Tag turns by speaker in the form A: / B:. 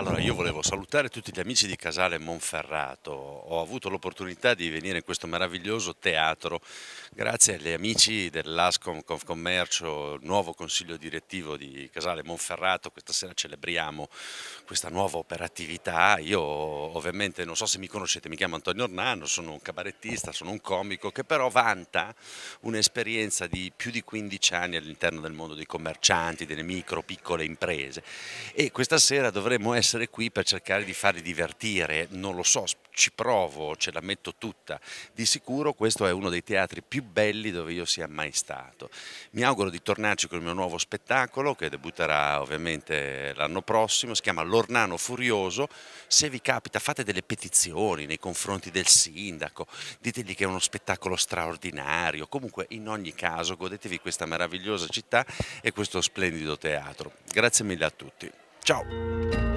A: Allora, io volevo salutare tutti gli amici di Casale Monferrato. Ho avuto l'opportunità di venire in questo meraviglioso teatro grazie agli amici dell'Ascom Confcommercio, nuovo consiglio direttivo di Casale Monferrato. Questa sera celebriamo questa nuova operatività. Io ovviamente non so se mi conoscete, mi chiamo Antonio Ornano, sono un cabarettista, sono un comico che però vanta un'esperienza di più di 15 anni all'interno del mondo dei commercianti, delle micro, piccole imprese e questa sera dovremmo essere essere qui per cercare di farli divertire, non lo so, ci provo, ce la metto tutta. Di sicuro questo è uno dei teatri più belli dove io sia mai stato. Mi auguro di tornarci con il mio nuovo spettacolo che debutterà ovviamente l'anno prossimo, si chiama L'Ornano Furioso. Se vi capita fate delle petizioni nei confronti del sindaco, ditegli che è uno spettacolo straordinario, comunque in ogni caso godetevi questa meravigliosa città e questo splendido teatro. Grazie mille a tutti. Ciao!